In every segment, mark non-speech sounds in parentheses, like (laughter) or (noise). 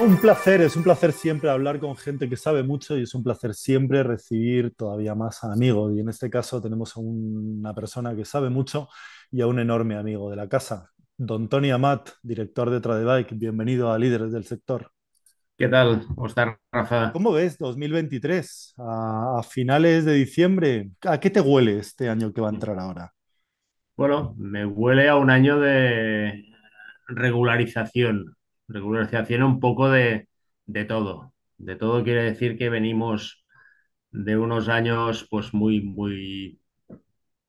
Un placer, es un placer siempre hablar con gente que sabe mucho y es un placer siempre recibir todavía más amigos. Y en este caso tenemos a una persona que sabe mucho y a un enorme amigo de la casa. Don Tony Amat, director de Tradebike, bienvenido a Líderes del Sector. ¿Qué tal? ¿Cómo estás, Rafa? ¿Cómo ves 2023? a, finales de diciembre, ¿a qué te huele este año que va a entrar ahora? Bueno, me huele a un año de regularización, regularización un poco de, todo. De todo quiere decir que venimos de unos años pues muy, muy,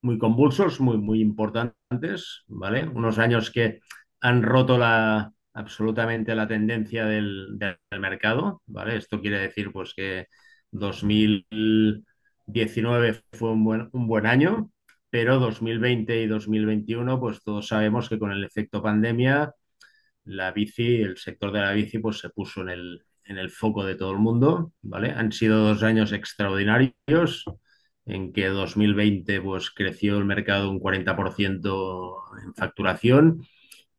muy convulsos, muy, muy importantes, ¿vale? Unos años que han roto la, absolutamente la tendencia del, mercado, ¿vale? Esto quiere decir pues que 2019 fue un buen, un buen año, pero 2020 y 2021, pues todos sabemos que con el efecto pandemia, la bici, el sector de la bici, pues se puso en el, foco de todo el mundo, ¿vale? Han sido dos años extraordinarios en que 2020 pues creció el mercado un 40% en facturación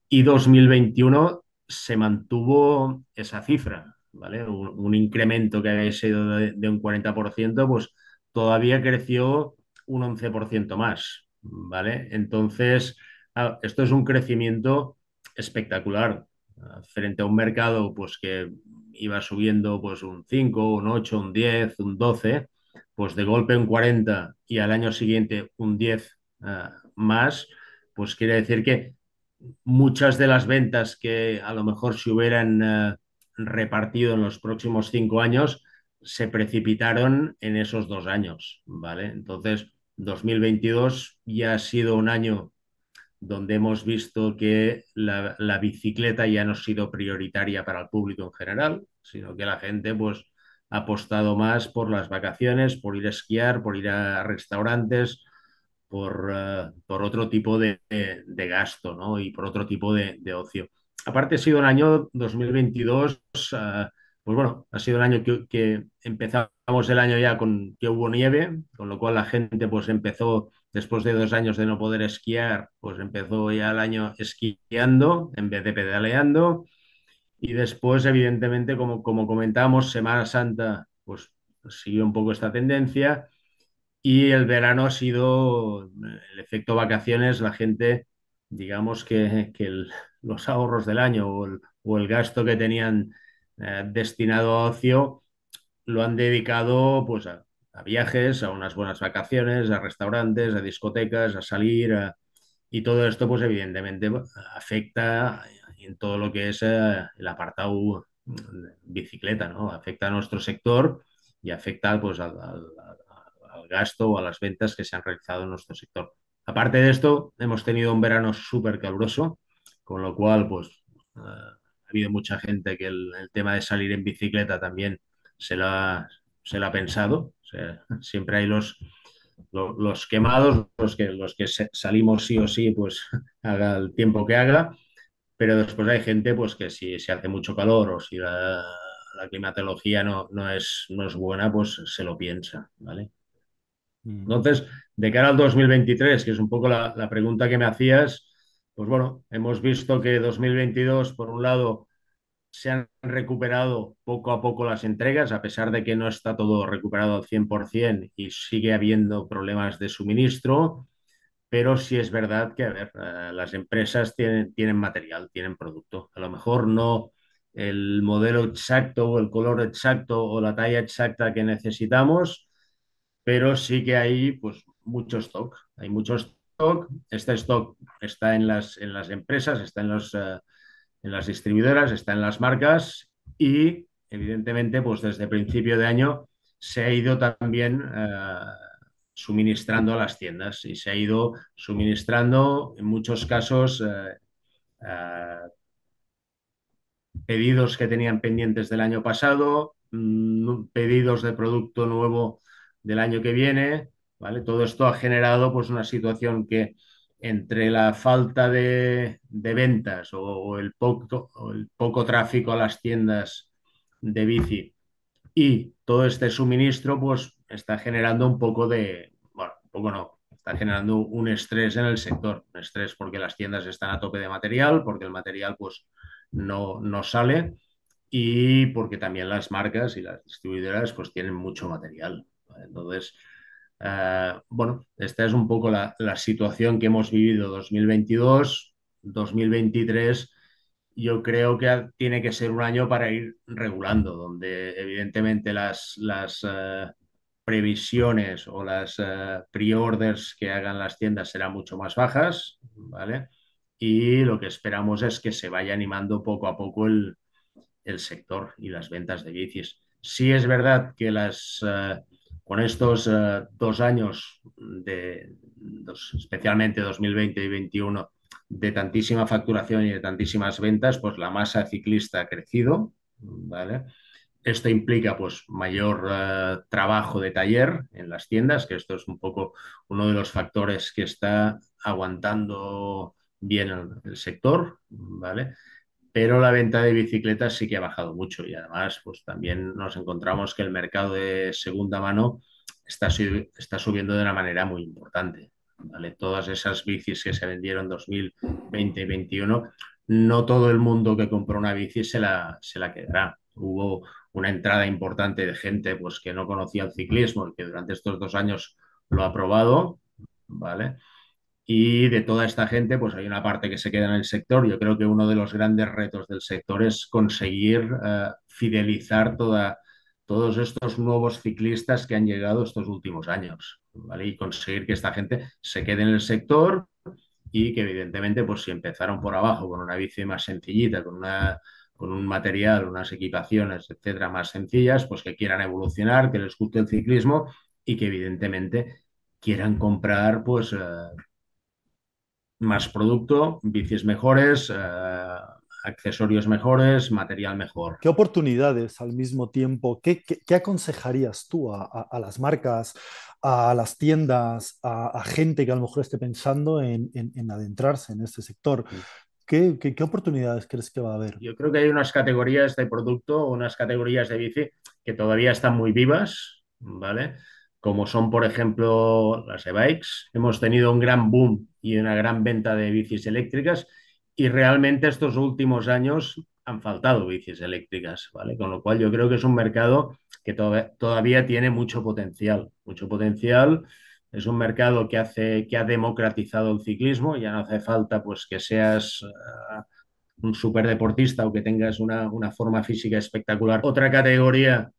y 2021 se mantuvo esa cifra, ¿vale? Un, incremento que había sido de, de un 40%, pues todavía creció un 11% más, ¿vale? Entonces, ah, esto es un crecimiento espectacular ah, frente a un mercado pues que iba subiendo pues un 5, un 8, un 10, un 12, pues de golpe un 40 y al año siguiente un 10 ah, más, pues quiere decir que muchas de las ventas que a lo mejor se hubieran repartido en los próximos cinco años se precipitaron en esos dos años, ¿vale? Entonces, 2022 ya ha sido un año donde hemos visto que la, bicicleta ya no ha sido prioritaria para el público en general, sino que la gente pues, ha apostado más por las vacaciones, por ir a esquiar, por ir a restaurantes, por, eh, por otro tipo de, gasto y por otro tipo de, ocio. Aparte, ha sido un año 2022 pues bueno, ha sido el año que, que, empezamos el año ya con que hubo nieve, con lo cual la gente pues empezó, después de dos años de no poder esquiar, pues empezó ya el año esquiando en vez de pedaleando. Y después, evidentemente, como, como comentábamos, Semana Santa pues siguió un poco esta tendencia y el verano ha sido el efecto vacaciones, la gente, digamos que, que los ahorros del año o el, o el gasto que tenían eh, destinado a ocio lo han dedicado pues, a, viajes, a unas buenas vacaciones, a restaurantes, a discotecas, a salir. y todo esto, pues evidentemente, afecta en todo lo que es eh, el apartado bicicleta, ¿no? Afecta a nuestro sector y afecta pues, al, al, gasto o a las ventas que se han realizado en nuestro sector. Aparte de esto, hemos tenido un verano súper caluroso, con lo cual, pues, eh, ha habido mucha gente que el, tema de salir en bicicleta también se la, se la ha pensado. (laughs) siempre hay los, los, quemados, los que, los que salimos sí o sí, pues (laughs) haga el tiempo que haga, pero después hay gente pues que si se hace mucho calor o si la, climatología no, no, es, es buena, pues se lo piensa, ¿vale? Mm. Entonces, de cara al 2023, que es un poco la pregunta que me hacías, pues bueno, hemos visto que 2022, por un lado, se han recuperado poco a poco las entregas, a pesar de que no está todo recuperado al 100% y sigue habiendo problemas de suministro, pero sí es verdad que, a ver, eh, las empresas tienen, tienen material, tienen producto. A lo mejor no el modelo exacto o el color exacto o la talla exacta que necesitamos, pero sí que hay pues, mucho stock, hay muchos este stock está en las, empresas, está eh, en, las distribuidoras, está en las marcas y evidentemente pues desde principio de año se ha ido también eh, suministrando a las tiendas y se ha ido suministrando en muchos casos eh, pedidos que tenían pendientes del año pasado, mm, pedidos de producto nuevo del año que viene, todo esto ha generado pues, una situación que entre la falta de, ventas o, el poco, el poco tráfico a las tiendas de bici y todo este suministro, pues está generando un poco de, bueno, un poco no, está generando un estrés en el sector, un estrés porque las tiendas están a tope de material, porque el material pues no, no sale y porque también las marcas y las distribuidoras pues tienen mucho material. Entonces, eh, bueno, esta es un poco la, situación que hemos vivido 2022, 2023. Yo creo que tiene que ser un año para ir regulando, donde evidentemente las, las eh, previsiones o las eh, pre-orders que hagan las tiendas serán mucho más bajas, ¿vale? Y lo que esperamos es que se vaya animando poco a poco el, el sector y las ventas de bicis. Sí es verdad que las con estos eh, dos años, de, especialmente 2020 y 2021, de tantísima facturación y de tantísimas ventas, pues la masa ciclista ha crecido, ¿vale? Esto implica pues mayor eh, trabajo de taller en las tiendas, que esto es un poco uno de los factores que está aguantando bien el, el sector, ¿vale? pero la venta de bicicletas sí que ha bajado mucho y además pues también nos encontramos que el mercado de segunda mano está, está subiendo de una manera muy importante. ¿vale? Todas esas bicis que se vendieron en 2020 y 2021, no todo el mundo que compró una bici se la, se la quedará. Hubo una entrada importante de gente pues, que no conocía el ciclismo y que durante estos dos años lo ha probado, ¿vale? Y de toda esta gente, pues hay una parte que se queda en el sector. Yo creo que uno de los grandes retos del sector es conseguir eh, fidelizar toda, todos estos nuevos ciclistas que han llegado estos últimos años, Y conseguir que esta gente se quede en el sector y que evidentemente, pues si empezaron por abajo con una bici más sencillita, con una con un material, unas equipaciones, etcétera, más sencillas, pues que quieran evolucionar, que les guste el ciclismo y que evidentemente quieran comprar pues eh, más producto, bicis mejores, eh, accesorios mejores, material mejor. ¿Qué oportunidades al mismo tiempo? ¿Qué, aconsejarías tú a, las marcas, a las tiendas, a, gente que a lo mejor esté pensando en, adentrarse en este sector? ¿Qué, qué, oportunidades crees que va a haber? Yo creo que hay unas categorías de producto, unas categorías de bici que todavía están muy vivas, ¿vale? como son, por ejemplo, las e-bikes. Hemos tenido un gran boom y una gran venta de bicis eléctricas y realmente estos últimos años han faltado bicis eléctricas, ¿vale? Con lo cual yo creo que es un mercado que todavía tiene mucho potencial, mucho potencial. Es un mercado que hace que ha democratizado el ciclismo, ya no hace falta pues que seas ah, un superdeportista o que tengas una, una forma física espectacular. Otra categoría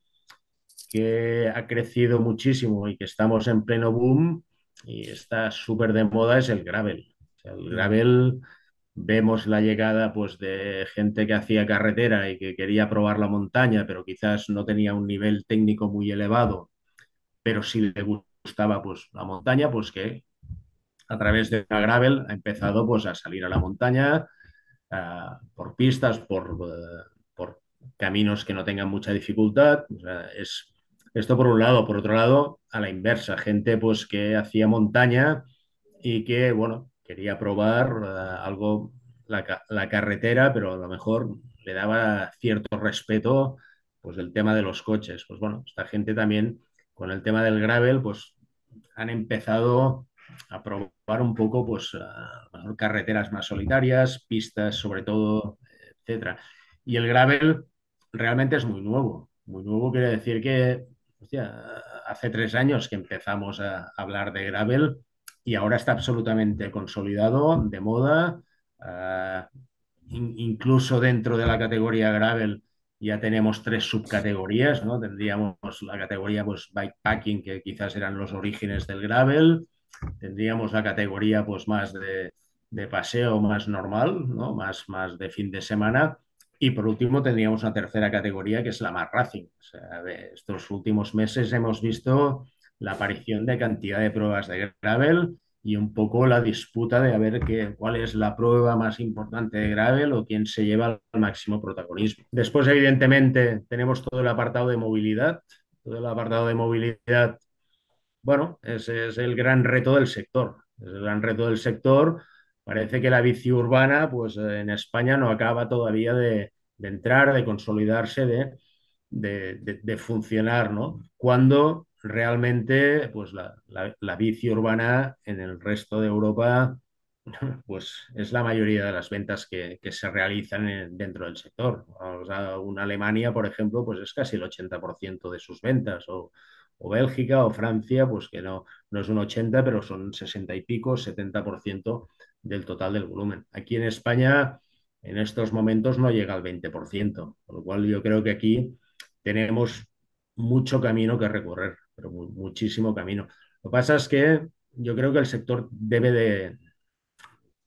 que ha crecido muchísimo y que estamos en pleno boom y está súper de moda es el gravel. el mm. gravel vemos la llegada pues de gente que hacía carretera y que quería probar la montaña, pero quizás no tenía un nivel técnico muy elevado, pero si le gustaba pues la montaña, pues que a través de la gravel ha empezado pues a salir a la montaña por pistas, eh, por, caminos que no tengan mucha dificultad. es esto por un lado. Por otro lado, a la inversa, gente pues que hacía montaña y que, bueno, quería probar eh, algo, la, carretera, pero a lo mejor le daba cierto respeto pues el tema de los coches. Pues bueno, esta gente también con el tema del gravel, pues han empezado a probar un poco, pues, eh, carreteras más solitarias, pistas sobre todo, etcétera. Y el gravel realmente es muy nuevo. Muy nuevo quiere decir que hace tres años que empezamos a hablar de Gravel y ahora está absolutamente consolidado, de moda. Ah, incluso dentro de la categoría Gravel ya tenemos tres subcategorías, ¿no? Tendríamos la categoría pues, bikepacking, que quizás eran los orígenes del Gravel. Tendríamos la categoría pues, más de, paseo, más normal, ¿no? más, más de fin de semana y por último tendríamos una tercera categoría que es la más Racing. estos últimos meses hemos visto la aparición de cantidad de pruebas de gravel y un poco la disputa de ver qué, cuál es la prueba más importante de gravel o quién se lleva al máximo protagonismo. Después, evidentemente, tenemos todo el apartado de movilidad. Todo el apartado de movilidad, bueno, ese es el gran reto del sector. Es el gran reto del sector parece que la bici urbana, pues eh, en España no acaba todavía de, entrar, de consolidarse, de, de, funcionar, ¿no? Cuando realmente, pues la, la, bici urbana en el resto de Europa, (laughs) pues es la mayoría de las ventas que, se realizan dentro del sector. O sea, una Alemania, por ejemplo, pues es casi el 80% de sus ventas, o, Bélgica o Francia, pues que no, no es un 80, pero son 60 y pico, 70% del total del volumen. Aquí en España en estos momentos no llega al 20%, con lo cual yo creo que aquí tenemos mucho camino que recorrer, pero muchísimo camino. Lo que pasa es que yo creo que el sector debe de,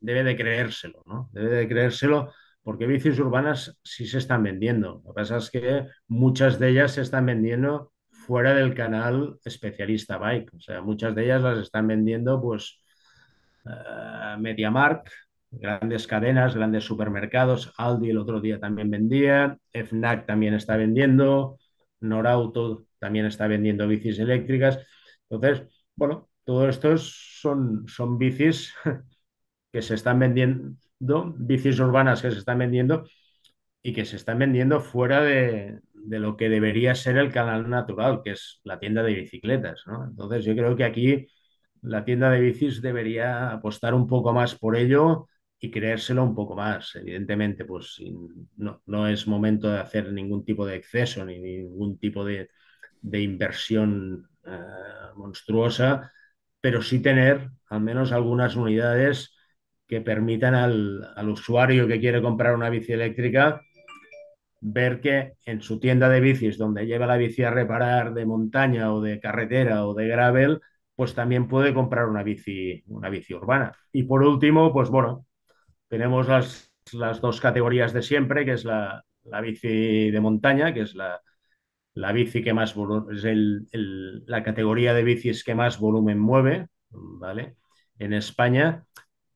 debe de creérselo, ¿no? Debe de creérselo porque bicis urbanas sí se están vendiendo. Lo que pasa es que muchas de ellas se están vendiendo fuera del canal especialista bike. O sea, muchas de ellas las están vendiendo pues eh, MediaMark, grandes cadenas, grandes supermercados. Aldi el otro día también vendía, FNAC también está vendiendo, Norauto también está vendiendo bicis eléctricas. Entonces, bueno, todo esto son, son bicis (laughs) que se están vendiendo, bicis urbanas que se están vendiendo y que se están vendiendo fuera de, lo que debería ser el canal natural, que es la tienda de bicicletas. Entonces, yo creo que aquí la tienda de bicis debería apostar un poco más por ello y creérselo un poco más. Evidentemente, pues no, es momento de hacer ningún tipo de exceso ni ningún tipo de, inversión eh, monstruosa, pero sí tener al menos algunas unidades que permitan al, al usuario que quiere comprar una bici eléctrica ver que en su tienda de bicis, donde lleva la bici a reparar de montaña o de carretera o de gravel, pues también puede comprar una bici, una bici urbana. Y por último, pues bueno, tenemos las, dos categorías de siempre, que es la, bici de montaña, que es la, bici que más es la categoría de bicis que más volumen mueve, ¿vale? En España,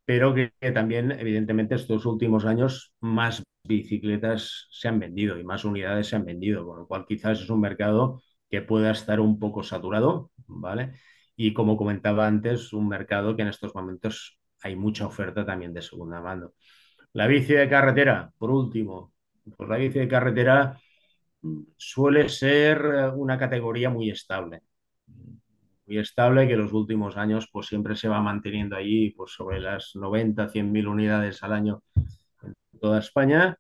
pero que, que, también, evidentemente, estos últimos años más bicicletas se han vendido y más unidades se han vendido, con lo cual quizás es un mercado que pueda estar un poco saturado, ¿vale? y como comentaba antes, un mercado que en estos momentos hay mucha oferta también de segunda mano. La bici de carretera, por último, pues la bici de carretera suele ser eh, una categoría muy estable, muy estable que en los últimos años pues siempre se va manteniendo allí pues sobre las 90, 100 mil unidades al año en toda España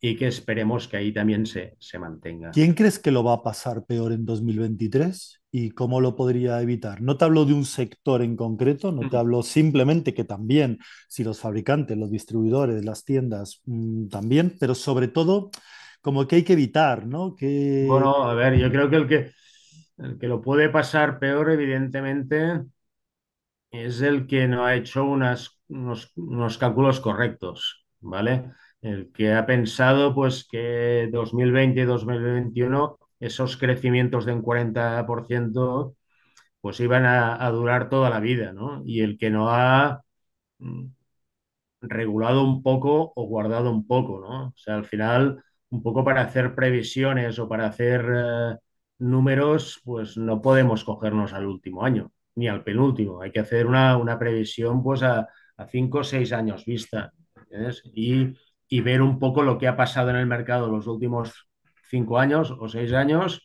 y que esperemos que ahí también se, se mantenga. ¿Quién crees que lo va a pasar peor en 2023 y cómo lo podría evitar? No te hablo de un sector en concreto, no te hablo simplemente que también, si los fabricantes, los distribuidores, las tiendas, mm, también, pero sobre todo como que hay que evitar, ¿no? Que... Bueno, a ver, yo creo que el que, el que lo puede pasar peor, evidentemente, es el que no ha hecho unos cálculos correctos, ¿vale? el que ha pensado pues que 2020 2021 esos crecimientos de un 40% pues iban a, durar toda la vida, ¿no? Y el que no ha mm, regulado un poco o guardado un poco, ¿no? O sea, al final, un poco para hacer previsiones o para hacer eh, números, pues no podemos cogernos al último año, ni al penúltimo. Hay que hacer una, previsión pues a, a cinco o seis años vista. Y y ver un poco lo que ha pasado en el mercado los últimos cinco años o seis años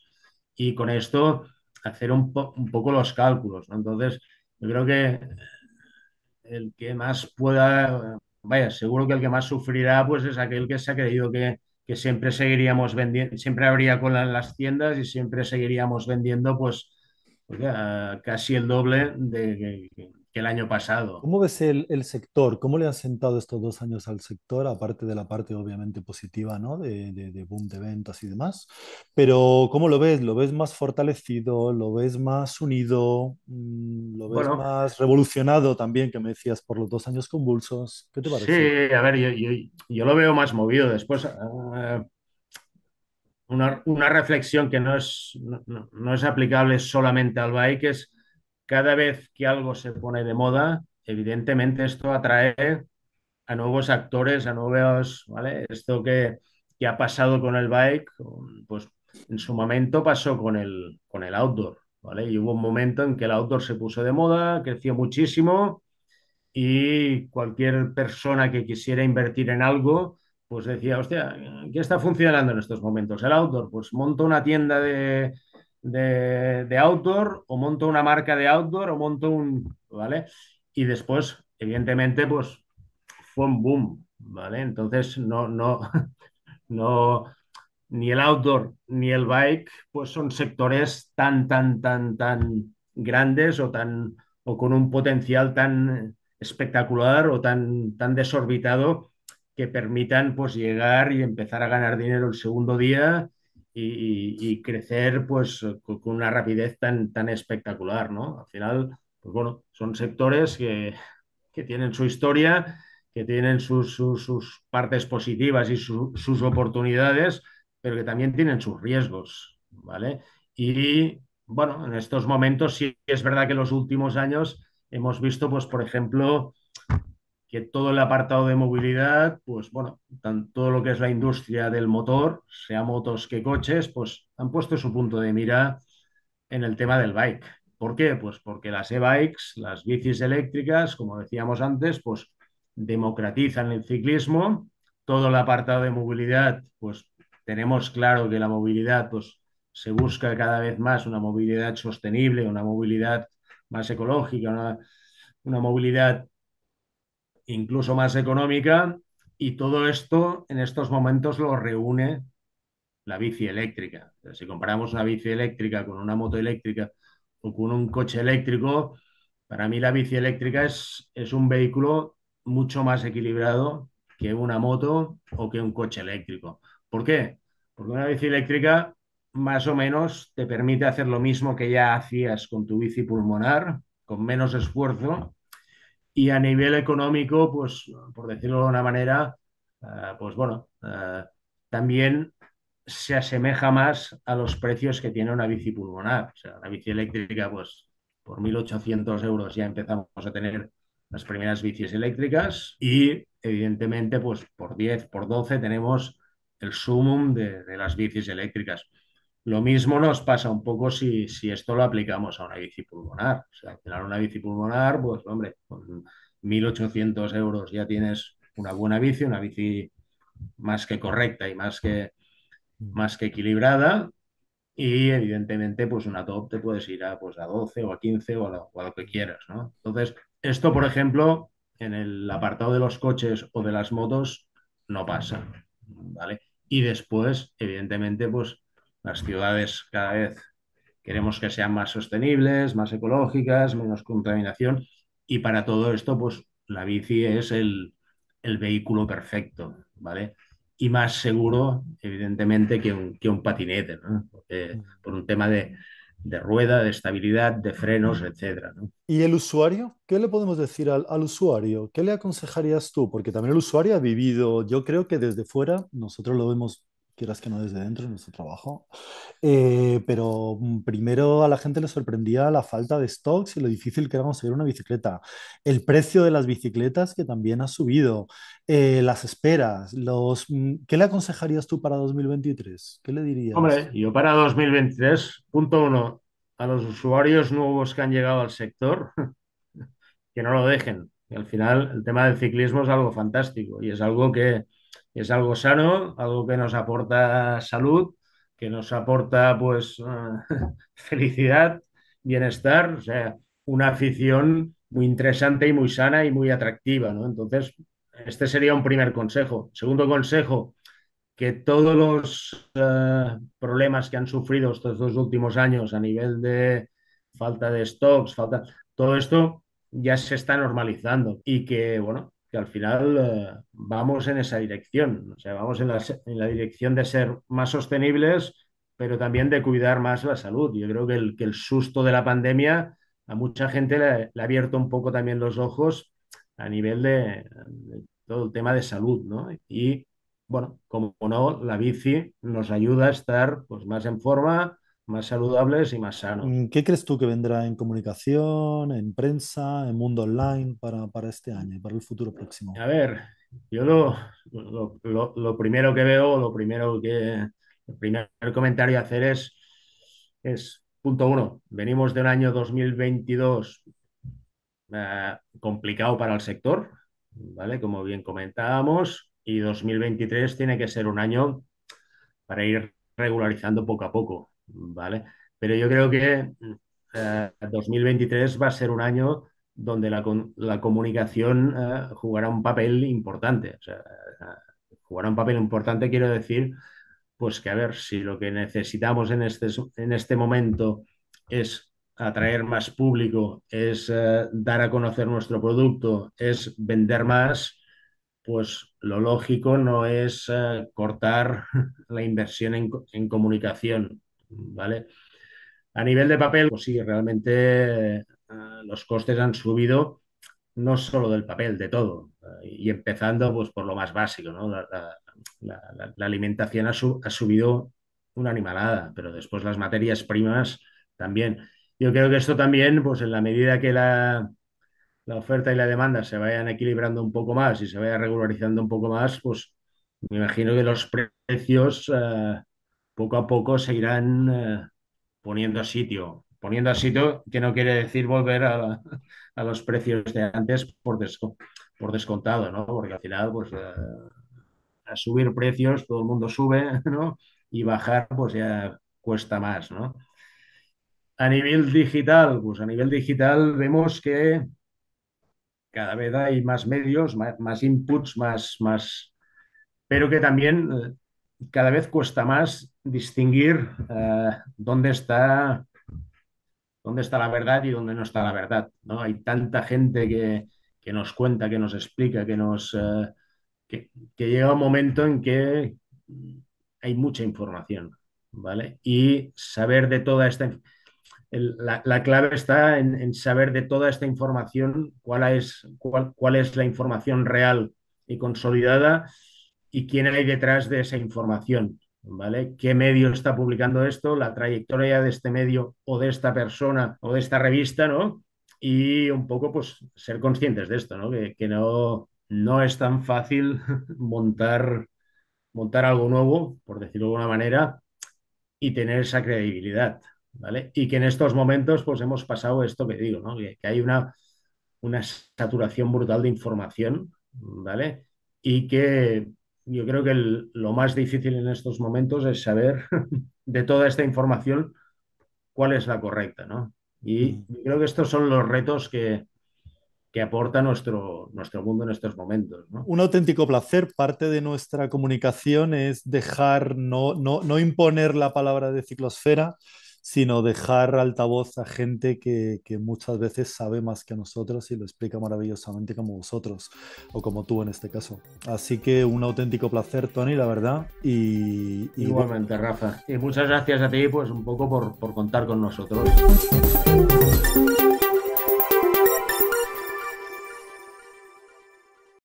y con esto hacer un, poco los cálculos. Entonces, yo creo que el que más pueda, vaya, seguro que el que más sufrirá pues es aquel que se ha creído que, siempre seguiríamos vendiendo, siempre habría con las tiendas y siempre seguiríamos vendiendo pues, pues casi el doble de, el año pasado. ¿Cómo ves el, sector? ¿Cómo le han sentado estos dos años al sector? Aparte de la parte obviamente positiva, ¿no? De, boom de ventas y demás. Pero ¿cómo lo ves? ¿Lo ves más fortalecido? ¿Lo ves más unido? Mm, ¿Lo ves más revolucionado también, que me decías, por los dos años convulsos? ¿Qué te parece? Sí, a ver, yo, lo veo más movido. Después, eh, una, reflexión que no es, no es aplicable solamente al bike es cada vez que algo se pone de moda, evidentemente esto atrae a nuevos actores, a nuevos, ¿vale? Esto que, que ha pasado con el bike, pues en su momento pasó con el, con el outdoor, ¿vale? Y hubo un momento en que el outdoor se puso de moda, creció muchísimo y cualquier persona que quisiera invertir en algo, pues decía, hostia, ¿qué está funcionando en estos momentos? El outdoor, pues monto una tienda de, de, outdoor o monto una marca de outdoor o monto un, ¿vale? Y después, evidentemente, pues fue un boom, ¿vale? Entonces, no, no, (laughs) no, ni el outdoor ni el bike, pues son sectores tan, tan, tan, tan grandes o tan, o con un potencial tan espectacular o tan, tan desorbitado que permitan pues llegar y empezar a ganar dinero el segundo día y, crecer pues con una rapidez tan, tan espectacular, ¿no? Al final, pues bueno, son sectores que, tienen su historia, que tienen sus, partes positivas y sus oportunidades, pero que también tienen sus riesgos, ¿vale? Y bueno, en estos momentos sí es verdad que en los últimos años hemos visto, pues por ejemplo, que todo el apartado de movilidad, pues bueno, todo lo que es la industria del motor, sea motos que coches, pues han puesto su punto de mira en el tema del bike. ¿Por qué? Pues porque las e-bikes, las bicis eléctricas, como decíamos antes, pues democratizan el ciclismo, todo el apartado de movilidad, pues tenemos claro que la movilidad, pues se busca cada vez más una movilidad sostenible, una movilidad más ecológica, una, una movilidad incluso más económica, y todo esto en estos momentos lo reúne la bici eléctrica. Si comparamos una bici eléctrica con una moto eléctrica o con un coche eléctrico, para mí la bici eléctrica es, es un vehículo mucho más equilibrado que una moto o que un coche eléctrico. ¿Por qué? Porque una bici eléctrica más o menos te permite hacer lo mismo que ya hacías con tu bici pulmonar, con menos esfuerzo, y a nivel económico, pues, por decirlo de una manera, eh, pues bueno, eh, también se asemeja más a los precios que tiene una bici pulmonar. O sea, la bici eléctrica, pues, por 1.800 euros ya empezamos a tener las primeras bicis eléctricas y evidentemente pues por 10, por 12 tenemos el sumum de, de las bicis eléctricas. Lo mismo nos pasa un poco si, esto lo aplicamos a una bici pulmonar. O sea, al una bici pulmonar, pues hombre, con 1.800 euros ya tienes una buena bici, una bici más que correcta y más que, mm. más que equilibrada. Y evidentemente, pues una top te puedes ir a, pues, a 12 o a 15 o a, lo, que quieras, Entonces, esto, por ejemplo, en el apartado de los coches o de las motos, no pasa, ¿vale? Y después, evidentemente, pues las ciudades cada vez queremos que sean más sostenibles, más ecológicas, menos contaminación y para todo esto, pues la bici es el, vehículo perfecto, ¿vale? Y más seguro, evidentemente, que un, que un patinete, ¿no? Mm. por un tema de, rueda, de estabilidad, de frenos, mm. etcétera. ¿Y el usuario? ¿Qué le podemos decir al, al, usuario? ¿Qué le aconsejarías tú? Porque también el usuario ha vivido, yo creo que desde fuera, nosotros lo vemos que no desde dentro, en nuestro trabajo. Eh, pero mm, primero a la gente le sorprendía la falta de stocks y lo difícil que era conseguir una bicicleta. El precio de las bicicletas que también ha subido, eh, las esperas, los... Mm, ¿qué le aconsejarías tú para 2023? ¿Qué le dirías? Hombre, yo para 2023, punto uno, a los usuarios nuevos que han llegado al sector, (laughs) que no lo dejen. al final el tema del ciclismo es algo fantástico y es algo que es algo sano, algo que nos aporta salud, que nos aporta pues eh, (laughs) felicidad, bienestar, o sea, una afición muy interesante y muy sana y muy atractiva, ¿no? Entonces, este sería un primer consejo. Segundo consejo, que todos los eh, problemas que han sufrido estos dos últimos años a nivel de falta de stocks, falta, todo esto ya se está normalizando y que, bueno, que al final eh, vamos en esa dirección, o sea, vamos en la, dirección de ser más sostenibles, pero también de cuidar más la salud. Yo creo que el, susto de la pandemia a mucha gente le, ha abierto un poco también los ojos a nivel de, todo el tema de salud, ¿no? Y bueno, como no, la bici nos ayuda a estar pues, más en forma, más saludables y más sanos. Mm, ¿Qué crees tú que vendrá en comunicación, en prensa, en mundo online para, para este año para el futuro próximo? A ver, yo lo, lo, primero que veo, lo primero que, el primer comentario a hacer es, es punto uno, venimos de un año 2022 eh, complicado para el sector, ¿vale? Como bien comentábamos, y 2023 tiene que ser un año para ir regularizando poco a poco. ¿vale? Pero yo creo que 2023 eh, va a ser un año donde la, comunicación eh, jugará un papel importante. Eh, jugará un papel importante, quiero decir, pues que a ver, si lo que necesitamos en este, en este momento es atraer más público, es dar a conocer nuestro producto, es vender más, pues lo lógico no es cortar (laughs) la inversión en, en comunicación, ¿vale? A nivel de papel, pues sí, realmente eh, los costes han subido no solo del papel, de todo. Eh, y empezando pues, por lo más básico, La, alimentación ha, subido una animalada, pero después las materias primas también. Yo creo que esto también, pues en la medida que la, oferta y la demanda se vayan equilibrando un poco más y se vaya regularizando un poco más, pues me imagino que los precios... Eh, poco a poco se irán eh, poniendo a sitio. Poniendo a sitio, que no quiere decir volver a, los precios de antes por, por descontado, ¿no? Porque al final, pues, eh, a subir precios, todo el mundo sube, (laughs) ¿no? Y bajar, pues ya cuesta más, ¿no? A nivel digital, pues a nivel digital vemos que cada vez hay más medios, más, más inputs, más, más, pero que también eh, cada vez cuesta más distinguir eh, dónde está dónde está la verdad y dónde no está la verdad. ¿no? Hay tanta gente que, nos cuenta, que nos explica, que nos eh, que, llega un momento en que hay mucha información, ¿vale? Y saber de toda esta la, clave está en, saber de toda esta información cuál es, cuál es la información real y consolidada y quién hay detrás de esa información, ¿vale? ¿Qué medio está publicando esto? La trayectoria de este medio o de esta persona o de esta revista, ¿no? Y un poco, pues, ser conscientes de esto, ¿no? Que, no, no es tan fácil (laughs) montar, montar algo nuevo, por decirlo de alguna manera, y tener esa credibilidad, ¿vale? Y que en estos momentos, pues, hemos pasado esto que digo, ¿no? Que, que hay una, una saturación brutal de información, ¿vale? Y que yo creo que lo más difícil en estos momentos es saber (laughs) de toda esta información cuál es la correcta, ¿no? Y creo que estos son los retos que, que aporta nuestro, nuestro mundo en estos momentos. ¿no? Un auténtico placer. Parte de nuestra comunicación es dejar, no, no, no imponer la palabra de ciclosfera, sino dejar altavoz a gente que, muchas veces sabe más que nosotros y lo explica maravillosamente como vosotros o como tú en este caso. Así que un auténtico placer, Tony, la verdad. Y, Igualmente, Rafa. Y muchas gracias a ti, pues un poco por, por contar con nosotros.